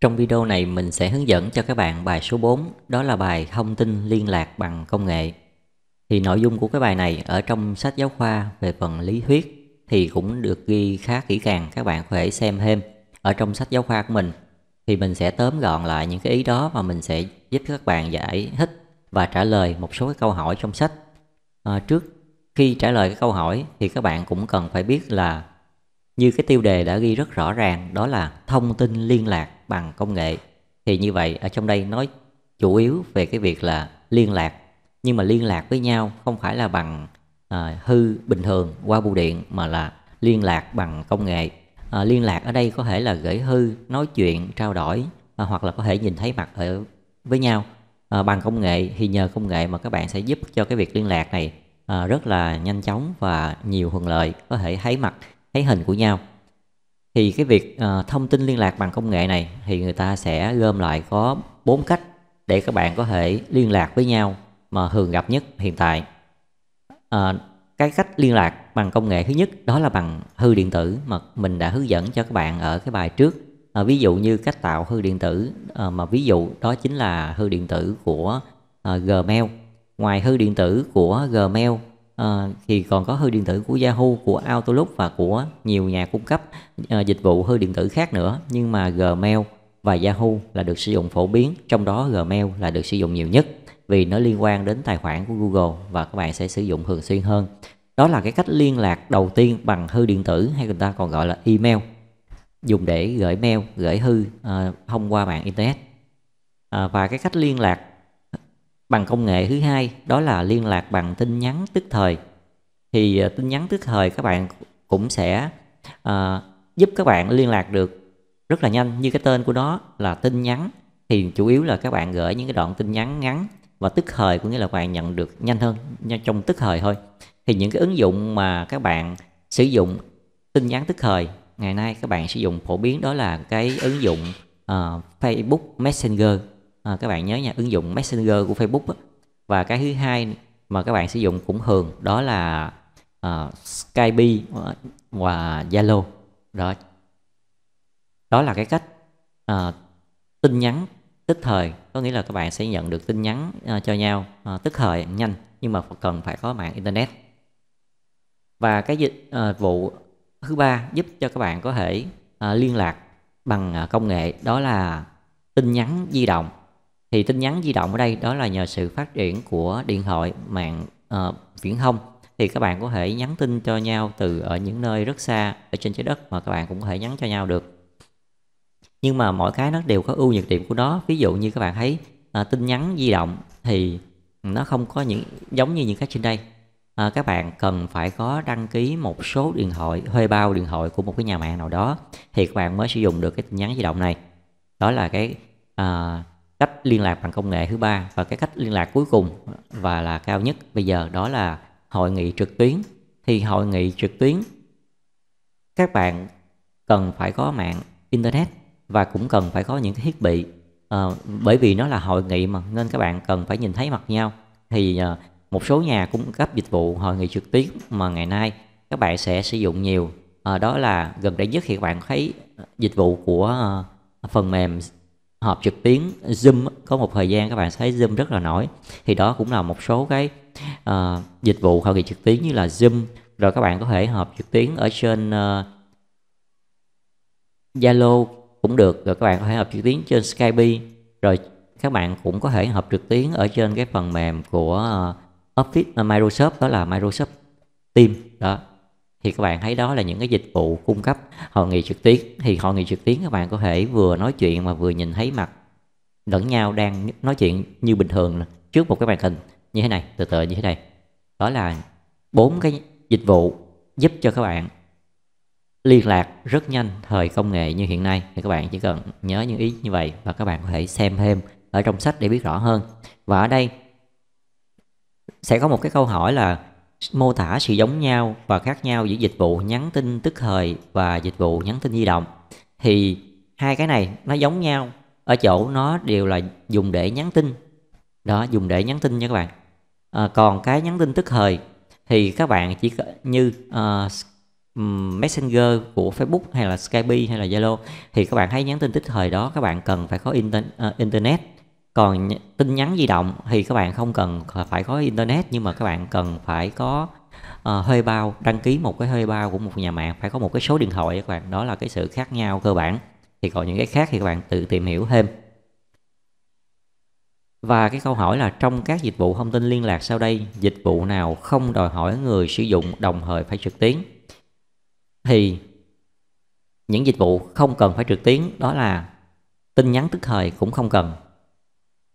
Trong video này mình sẽ hướng dẫn cho các bạn bài số 4, đó là bài thông tin liên lạc bằng công nghệ. Thì nội dung của cái bài này ở trong sách giáo khoa về phần lý thuyết thì cũng được ghi khá kỹ càng, các bạn có thể xem thêm ở trong sách giáo khoa của mình. Thì mình sẽ tóm gọn lại những cái ý đó và mình sẽ giúp các bạn giải thích và trả lời một số cái câu hỏi trong sách. À, trước khi trả lời cái câu hỏi thì các bạn cũng cần phải biết là như cái tiêu đề đã ghi rất rõ ràng đó là thông tin liên lạc bằng công nghệ thì như vậy ở trong đây nói chủ yếu về cái việc là liên lạc nhưng mà liên lạc với nhau không phải là bằng à, hư bình thường qua bưu điện mà là liên lạc bằng công nghệ à, liên lạc ở đây có thể là gửi hư nói chuyện trao đổi à, hoặc là có thể nhìn thấy mặt ở với nhau à, bằng công nghệ thì nhờ công nghệ mà các bạn sẽ giúp cho cái việc liên lạc này à, rất là nhanh chóng và nhiều thuận lợi có thể thấy mặt thấy hình của nhau thì cái việc uh, thông tin liên lạc bằng công nghệ này thì người ta sẽ gom lại có bốn cách để các bạn có thể liên lạc với nhau mà thường gặp nhất hiện tại uh, cái cách liên lạc bằng công nghệ thứ nhất đó là bằng thư điện tử mà mình đã hướng dẫn cho các bạn ở cái bài trước à, ví dụ như cách tạo thư điện tử à, mà ví dụ đó chính là thư điện tử của à, Gmail ngoài thư điện tử của Gmail à, thì còn có thư điện tử của Yahoo, của Outlook và của nhiều nhà cung cấp à, dịch vụ thư điện tử khác nữa. Nhưng mà Gmail và Yahoo là được sử dụng phổ biến, trong đó Gmail là được sử dụng nhiều nhất vì nó liên quan đến tài khoản của Google và các bạn sẽ sử dụng thường xuyên hơn. Đó là cái cách liên lạc đầu tiên bằng thư điện tử hay người ta còn gọi là email dùng để gửi mail, gửi hư à, thông qua mạng internet. À, và cái cách liên lạc bằng công nghệ thứ hai đó là liên lạc bằng tin nhắn tức thời thì ờ, tin nhắn tức thời các bạn cũng sẽ uh, giúp các bạn liên lạc được rất là nhanh như cái tên của nó là tin nhắn thì chủ yếu là các bạn gửi những cái đoạn tin nhắn ngắn và tức thời cũng nghĩa là bạn nhận được nhanh hơn trong tức thời thôi thì những cái ứng dụng mà các bạn sử dụng tin nhắn tức thời ngày nay các bạn sử dụng phổ biến đó là cái ứng dụng uh, Facebook Messenger à, các bạn nhớ nha ứng dụng messenger của facebook á. và cái thứ hai mà các bạn sử dụng cũng thường đó là uh, skype à, và zalo đó đó là cái cách uh, tin nhắn tức thời có nghĩa là các bạn sẽ nhận được tin nhắn uh, cho nhau uh, tức thời nhanh nhưng mà cần phải có mạng internet và cái dịch uh, vụ thứ ba giúp cho các bạn có thể uh, liên lạc bằng uh, công nghệ đó là tin nhắn di động thì tin nhắn di động ở đây đó là nhờ sự phát triển của điện thoại mạng uh, viễn thông thì các bạn có thể nhắn tin cho nhau từ ở những nơi rất xa ở trên trái đất mà các bạn cũng có thể nhắn cho nhau được nhưng mà mỗi cái nó đều có ưu nhược điểm của nó ví dụ như các bạn thấy à, tin nhắn di động thì nó không có những giống như những cái trên đây à, các bạn cần phải có đăng ký một số điện thoại thuê bao điện thoại của một cái nhà mạng nào đó thì các bạn mới sử dụng được cái tin nhắn di động này đó là cái à, cách liên lạc bằng công nghệ thứ ba và cái cách liên lạc cuối cùng và là cao nhất bây giờ đó là hội nghị trực tuyến thì hội nghị trực tuyến các bạn cần phải có mạng internet và cũng cần phải có những cái thiết bị à, bởi vì nó là hội nghị mà nên các bạn cần phải nhìn thấy mặt nhau thì à, một số nhà cung cấp dịch vụ hội nghị trực tuyến mà ngày nay các bạn sẽ sử dụng nhiều à, đó là gần đây nhất thì các bạn thấy dịch vụ của à, phần mềm họp trực tuyến Zoom có một thời gian các bạn thấy Zoom rất là nổi thì đó cũng là một số cái uh, dịch vụ hội nghị trực tuyến như là Zoom rồi các bạn có thể họp trực tuyến ở trên uh, Zalo cũng được rồi các bạn có thể họp trực tuyến trên Skype rồi các bạn cũng có thể họp trực tuyến ở trên cái phần mềm của uh, Office uh, Microsoft đó là Microsoft Teams đó thì các bạn thấy đó là những cái dịch vụ cung cấp hội nghị trực tuyến thì hội nghị trực tuyến các bạn có thể vừa nói chuyện mà vừa nhìn thấy mặt lẫn nhau đang nói chuyện như bình thường trước một cái màn hình như thế này từ từ như thế này đó là bốn cái dịch vụ giúp cho các bạn liên lạc rất nhanh thời công nghệ như hiện nay thì các bạn chỉ cần nhớ những ý như vậy và các bạn có thể xem thêm ở trong sách để biết rõ hơn và ở đây sẽ có một cái câu hỏi là mô tả sự giống nhau và khác nhau giữa dịch vụ nhắn tin tức thời và dịch vụ nhắn tin di động thì hai cái này nó giống nhau ở chỗ nó đều là dùng để nhắn tin đó dùng để nhắn tin nha các bạn à, còn cái nhắn tin tức thời thì các bạn chỉ như uh, messenger của facebook hay là skype hay là zalo thì các bạn thấy nhắn tin tức thời đó các bạn cần phải có inter, uh, internet còn tin nhắn di động thì các bạn không cần phải có internet nhưng mà các bạn cần phải có uh, thuê bao đăng ký một cái thuê bao của một nhà mạng phải có một cái số điện thoại các bạn đó là cái sự khác nhau cơ bản thì còn những cái khác thì các bạn tự tìm hiểu thêm và cái câu hỏi là trong các dịch vụ thông tin liên lạc sau đây dịch vụ nào không đòi hỏi người sử dụng đồng thời phải trực tuyến thì những dịch vụ không cần phải trực tuyến đó là tin nhắn tức thời cũng không cần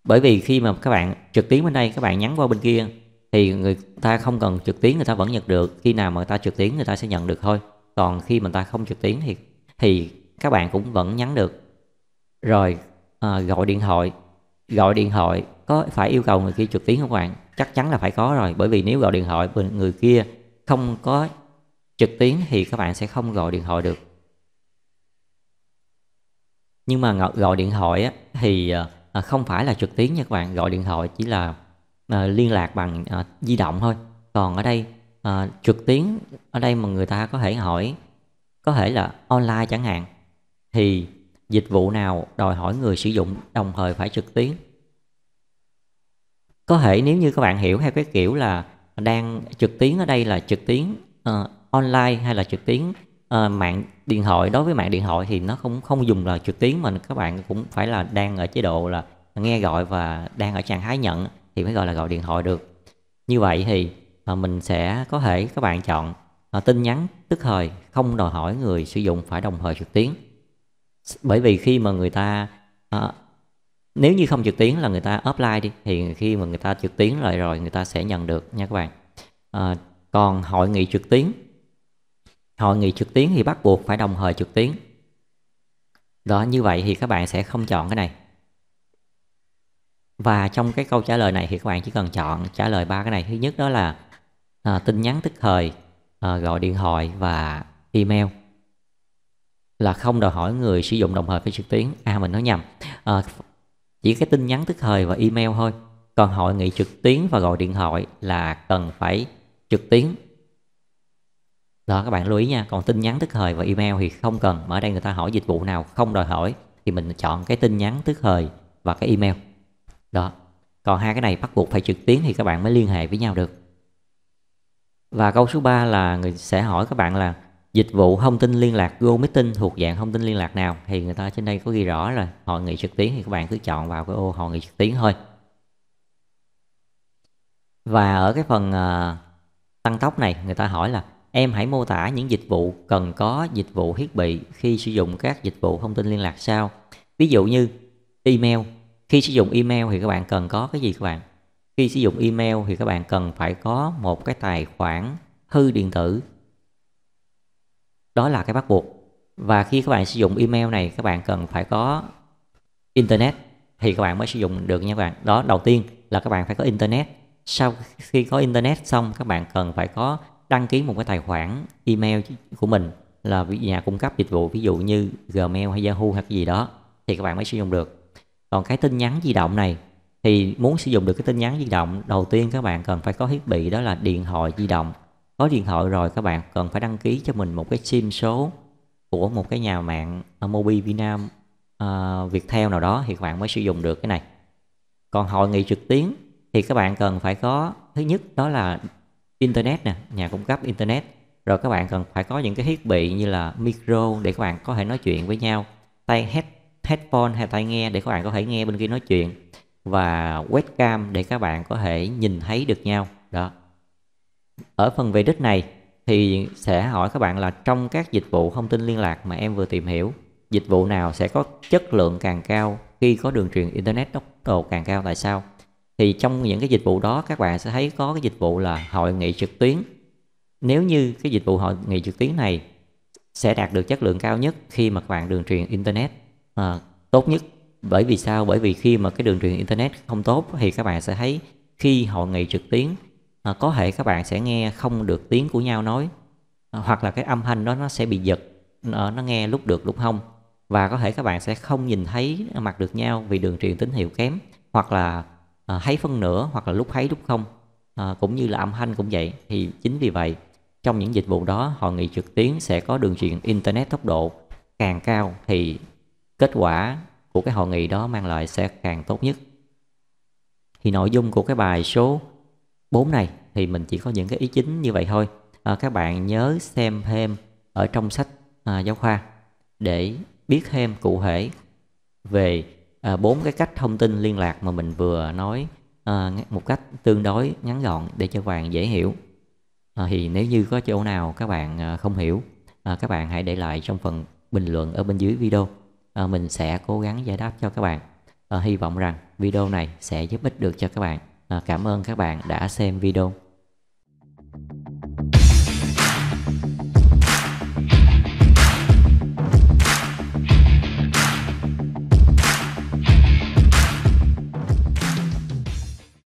bởi vì khi mà các bạn trực tuyến bên đây các bạn nhắn qua bên kia thì người ta không cần trực tuyến người ta vẫn nhận được khi nào mà người ta trực tuyến người ta sẽ nhận được thôi còn khi mà người ta không trực tuyến thì thì các bạn cũng vẫn nhắn được rồi à, gọi điện thoại gọi điện thoại có phải yêu cầu người kia trực tuyến không các bạn chắc chắn là phải có rồi bởi vì nếu gọi điện thoại bên người kia không có trực tuyến thì các bạn sẽ không gọi điện thoại được nhưng mà gọi điện thoại á, thì à, à, không phải là trực tuyến nha các bạn gọi điện thoại chỉ là à, liên lạc bằng à, di động thôi còn ở đây à, trực tuyến ở đây mà người ta có thể hỏi có thể là online chẳng hạn thì dịch vụ nào đòi hỏi người sử dụng đồng thời phải trực tuyến có thể nếu như các bạn hiểu theo cái kiểu là đang trực tuyến ở đây là trực tuyến uh, online hay là trực tuyến uh, mạng điện thoại đối với mạng điện thoại thì nó không không dùng là trực tuyến mà các bạn cũng phải là đang ở chế độ là nghe gọi và đang ở trạng thái nhận thì mới gọi là gọi điện thoại được như vậy thì uh, mình sẽ có thể các bạn chọn uh, tin nhắn tức thời không đòi hỏi người sử dụng phải đồng thời trực tuyến bởi vì khi mà người ta uh, nếu như không trực tuyến là người ta offline đi thì khi mà người ta trực tuyến lại rồi người ta sẽ nhận được nha các bạn à, còn hội nghị trực tuyến Hội nghị trực tuyến thì bắt buộc phải đồng thời trực tuyến Đó như vậy thì các bạn sẽ không chọn cái này Và trong cái câu trả lời này thì các bạn chỉ cần chọn trả lời ba cái này Thứ nhất đó là à, tin nhắn tức thời à, Gọi điện thoại và email là không đòi hỏi người sử dụng đồng thời phải trực tuyến à mình nói nhầm à, chỉ cái tin nhắn tức thời và email thôi còn hội nghị trực tuyến và gọi điện thoại là cần phải trực tuyến đó các bạn lưu ý nha còn tin nhắn tức thời và email thì không cần mà ở đây người ta hỏi dịch vụ nào không đòi hỏi thì mình chọn cái tin nhắn tức thời và cái email đó còn hai cái này bắt buộc phải trực tuyến thì các bạn mới liên hệ với nhau được và câu số 3 là người sẽ hỏi các bạn là dịch vụ thông tin liên lạc Go Meeting thuộc dạng thông tin liên lạc nào thì người ta trên đây có ghi rõ là hội nghị trực tuyến thì các bạn cứ chọn vào cái ô hội nghị trực tuyến thôi và ở cái phần uh, tăng tốc này người ta hỏi là Em hãy mô tả những dịch vụ cần có dịch vụ thiết bị khi sử dụng các dịch vụ thông tin liên lạc sau. Ví dụ như email. Khi sử dụng email thì các bạn cần có cái gì các bạn? Khi sử dụng email thì các bạn cần phải có một cái tài khoản thư điện tử. Đó là cái bắt buộc. Và khi các bạn sử dụng email này các bạn cần phải có internet thì các bạn mới sử dụng được nha các bạn. Đó đầu tiên là các bạn phải có internet. Sau khi có internet xong các bạn cần phải có đăng ký một cái tài khoản email của mình là nhà cung cấp dịch vụ ví dụ như Gmail hay Yahoo hay cái gì đó thì các bạn mới sử dụng được. Còn cái tin nhắn di động này thì muốn sử dụng được cái tin nhắn di động đầu tiên các bạn cần phải có thiết bị đó là điện thoại di động. Có điện thoại rồi các bạn cần phải đăng ký cho mình một cái SIM số của một cái nhà mạng Mobi Việt Nam uh, à, Viettel nào đó thì các bạn mới sử dụng được cái này. Còn hội nghị trực tuyến thì các bạn cần phải có thứ nhất đó là internet nè nhà cung cấp internet rồi các bạn cần phải có những cái thiết bị như là micro để các bạn có thể nói chuyện với nhau tai head headphone hay tai nghe để các bạn có thể nghe bên kia nói chuyện và webcam để các bạn có thể nhìn thấy được nhau đó ở phần về đích này thì sẽ hỏi các bạn là trong các dịch vụ thông tin liên lạc mà em vừa tìm hiểu dịch vụ nào sẽ có chất lượng càng cao khi có đường truyền internet tốc độ càng cao tại sao thì trong những cái dịch vụ đó các bạn sẽ thấy có cái dịch vụ là hội nghị trực tuyến nếu như cái dịch vụ hội nghị trực tuyến này sẽ đạt được chất lượng cao nhất khi mà các bạn đường truyền internet à, tốt nhất bởi vì sao bởi vì khi mà cái đường truyền internet không tốt thì các bạn sẽ thấy khi hội nghị trực tuyến à, có thể các bạn sẽ nghe không được tiếng của nhau nói à, hoặc là cái âm thanh đó nó sẽ bị giật nó, à, nó nghe lúc được lúc không và có thể các bạn sẽ không nhìn thấy mặt được nhau vì đường truyền tín hiệu kém hoặc là à, háy phân nửa hoặc là lúc thấy lúc không à, cũng như là âm thanh cũng vậy thì chính vì vậy trong những dịch vụ đó hội nghị trực tuyến sẽ có đường truyền internet tốc độ càng cao thì kết quả của cái hội nghị đó mang lại sẽ càng tốt nhất thì nội dung của cái bài số 4 này thì mình chỉ có những cái ý chính như vậy thôi à, các bạn nhớ xem thêm ở trong sách à, giáo khoa để biết thêm cụ thể về À, bốn cái cách thông tin liên lạc mà mình vừa nói à, một cách tương đối ngắn gọn để cho các bạn dễ hiểu à, thì nếu như có chỗ nào các bạn không hiểu các bạn hãy để lại trong phần bình luận ở bên dưới video mình sẽ cố gắng giải đáp cho các bạn hy vọng rằng video này sẽ giúp ích được cho các bạn cảm ơn các bạn đã xem video